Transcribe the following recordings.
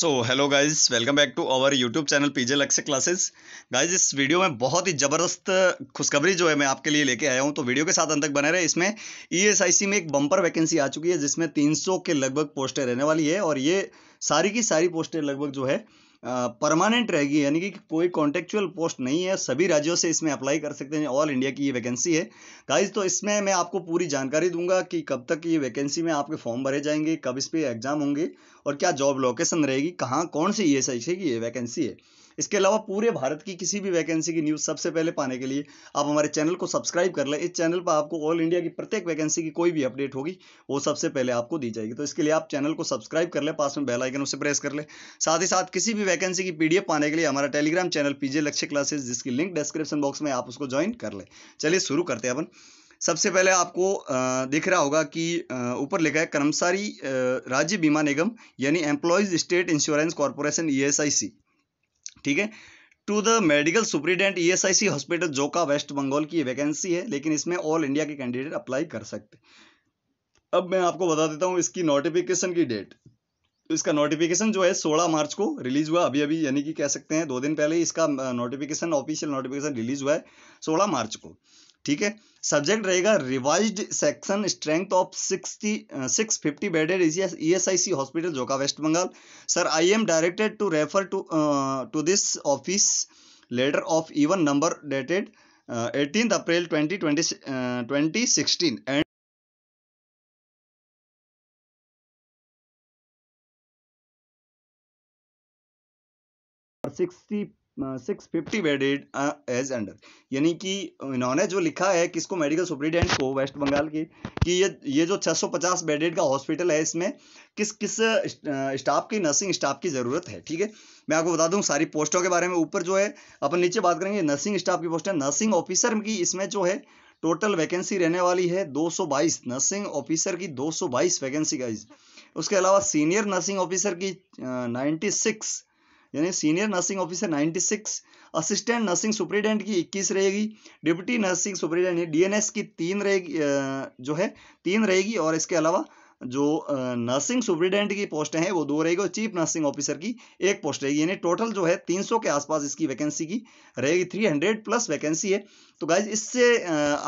so hello guys welcome back to our YouTube channel PJ Lakshya classes guys इस video में बहुत ही ज़बरदस्त खुशखबरी जो है मैं आपके लिए लेके आया हूँ तो वीडियो के साथ अंत तक बने रहे इसमें ईएसआईसी e में एक बम्पर वैकेंसी आ चुकी है जिसमें 300 के लगभग पोस्टें रहने वाली है और ये सारी की सारी पोस्टें लगभग जो है परमानेंट रहेगी यानी कि कोई कॉन्टेक्चुअल पोस्ट नहीं है सभी राज्यों से इसमें अप्लाई कर सकते हैं ऑल इंडिया की ये वैकेंसी है गाइज तो इसमें मैं आपको पूरी जानकारी दूंगा कि कब तक ये वैकेंसी में आपके फॉर्म भरे जाएंगे कब इस पर एग्जाम होंगे और क्या जॉब लोकेशन रहेगी कहाँ कौन सी ये सही है कि ये वैकेंसी है इसके अलावा पूरे भारत की किसी भी वैकेंसी की न्यूज़ सबसे पहले पाने के लिए आप हमारे चैनल को सब्सक्राइब कर लें इस चैनल पर आपको ऑल इंडिया की प्रत्येक वैकेंसी की कोई भी अपडेट होगी वो सबसे पहले आपको दी जाएगी तो इसके लिए आप चैनल को सब्सक्राइब कर लें पास में बेल आइकन उसे प्रेस कर लें साथ ही साथ किसी भी वैकेंसी की पीडीएफ पाने के लिए हमारा Telegram channel PJ Lakshya classes जिसकी लिंक डिस्क्रिप्शन बॉक्स में आप उसको ज्वाइन कर लें चलिए शुरू करते हैं अपन सबसे पहले आपको दिख रहा होगा कि ऊपर लिखा है कर्मचारी राज्य बीमा निगम यानी employees state insurance corporation E ठीक है to the medical superintendent E S I C hospital Joka West Bengal की वैकेंसी है लेकिन इसमें ऑल इंडिया के कैंडिडेट अप्लाई कर सकते अब मैं आपको बता देता हूँ इसकी नोटिफिकेशन की डेट इसका नोटिफिकेशन जो है 16 मार्च को रिलीज हुआ अभी अभी यानी कि कह सकते हैं दो दिन पहले इसका नोटिफिकेशन ऑफिशियल नोटिफिकेशन रिलीज हुआ है 16 मार्च को ठीक है सब्जेक्ट रहेगा revised section strength of sixty six fifty bedded E S I C hospital Joka West Bengal sir I am directed to refer to to this office letter of even number dated eighteen April twenty twenty sixty six fifty bedded as under यानी कि इन्होंने जो लिखा है किसको medical superintendent को West Bengal की कि ये ये जो 650 बेडेड का हॉस्पिटल है इसमें किस किस स्टाफ की नर्सिंग स्टाफ की ज़रूरत है ठीक है मैं आपको बता दूं सारी पोस्टों के बारे में ऊपर जो है अपन नीचे बात करेंगे नर्सिंग स्टाफ की पोस्ट है नर्सिंग ऑफिसर की इसमें जो है टोटल वैकेंसी रहने वाली है 222 नर्सिंग ऑफिसर की 222 वैकेंसी का उसके अलावा सीनियर नर्सिंग ऑफिसर की नाइन्टी सिक्स यानी senior nursing officer 96 assistant nursing superintendent की 21 रहेगी डिप्टी नर्सिंग सुपरिटेंडेंट डीएनएस की तीन रहेगी जो है तीन रहेगी और इसके अलावा जो नर्सिंग सुप्रिटेंडेंट की पोस्ट है वो दो रहेगी और चीफ नर्सिंग ऑफिसर की एक पोस्ट रहेगी यानी टोटल जो है 300 के आसपास इसकी वैकेंसी की रहेगी 300 प्लस वैकेंसी है तो गाइज इससे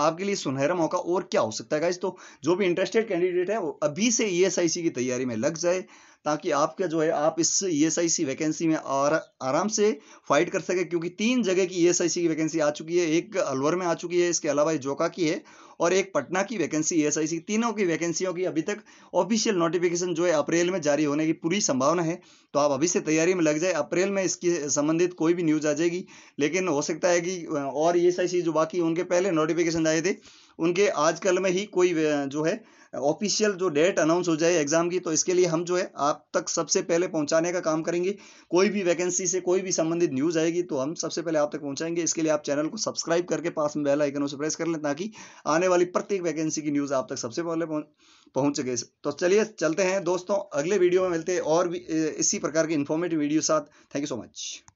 आपके लिए सुनहरा मौका और क्या हो सकता है गाइज तो जो भी इंटरेस्टेड कैंडिडेट है वो अभी से ई e की तैयारी में लग जाए ताकि आपका जो है आप इस ई एस आई सी वैकेंसी में और आराम से फाइट कर सके क्योंकि तीन जगह की ई एस आई सी की वैकेंसी आ चुकी है एक अलवर में आ चुकी है इसके अलावा जोका की है और एक पटना की वैकेंसी ई एस आई सी तीनों की वैकेंसियों की अभी तक ऑफिशियल नोटिफिकेशन जो है अप्रैल में जारी होने की पूरी संभावना है तो आप अभी से तैयारी में लग जाए अप्रैल में इसकी संबंधित कोई भी न्यूज़ आ जाएगी लेकिन हो सकता है कि और ई एस आई सी जो बाकी उनके पहले नोटिफिकेशन आए थे उनके आजकल में ही कोई जो है ऑफिशियल जो डेट अनाउंस हो जाए एग्जाम की तो इसके लिए हम जो है आप तक सबसे पहले पहुंचाने का काम करेंगे कोई भी वैकेंसी से कोई भी संबंधित न्यूज़ आएगी तो हम सबसे पहले आप तक पहुंचाएंगे इसके लिए आप चैनल को सब्सक्राइब करके पास में बेल आइकन उसे प्रेस कर लें ताकि आने वाली प्रत्येक वैकेंसी की न्यूज़ आप तक सबसे पहले पहुंच सके तो चलिए चलते हैं दोस्तों अगले वीडियो में मिलते हैं और भी इसी प्रकार के इन्फॉर्मेटिव वीडियो साथ थैंक यू सो मच